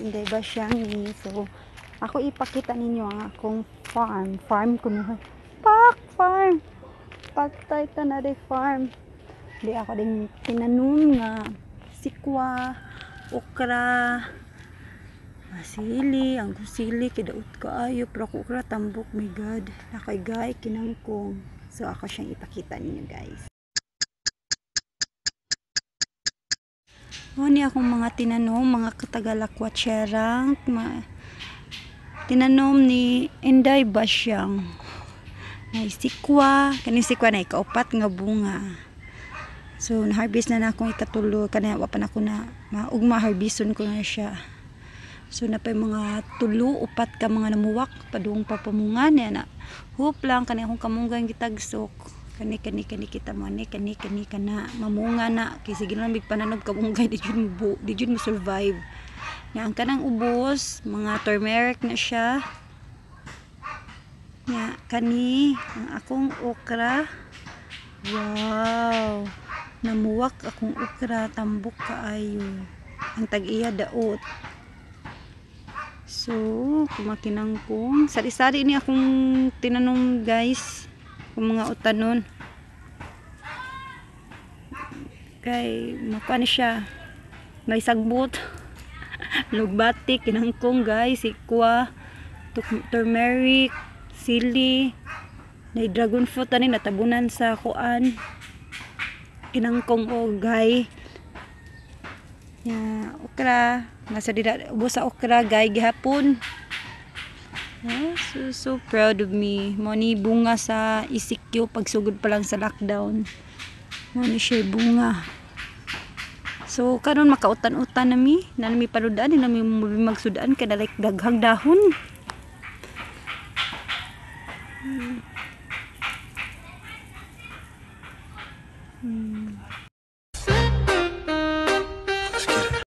guys, hindi ba So, ako ipakita ninyo ang akong farm. Farm ko na. Pak! Farm! Pagtay ta na de farm. Hindi ako din tinanong nga sikwa, okra, sili, ang sili, kidaot ka ayo, pero okra tambok, my god, nakaygay, kinangkong. So, ako siyang ipakita ninyo guys. Mo ni akong mga tinanom, mga katagalakwatserang, ma tinanom ni Inday Basyang. May sikwa, Kani sikwa na ikaupat nga bunga. So, na-harvest na na akong ikatulo, kanaya wa pa na ko na, maugma harveston ko na siya. So na pa mga tulo upat ka mga namuwak padung papamungan ya na. Hope lang kani akong kamungan gitagsok kani kani kani kita mo ani kani kani kana mamunga na kay sige na big pananog kabungkay di jud mo di jud mo survive na ang kanang ubos mga turmeric na siya nya kani ang akong okra wow namuwak akong okra tambok kaayo ang tag-iya daot so kumakinang kong sari-sari ini akong tinanong guys yung mga utanon kay makuha siya may sagbot lugbati kinangkong guys si kwa turmeric sili na dragon fruit ani natabunan sa kuan kinangkong o oh, gay ya okra nasa dira ubos sa okra gay gihapon Yeah, so, so proud of me. Money bunga sa isikyo pagsugod pa lang sa lockdown. Mo ni siya bunga. So karon makautan-utan nami, na nami paludaan, na nami magsudaan kada like daghang dahon. Hmm. Hmm.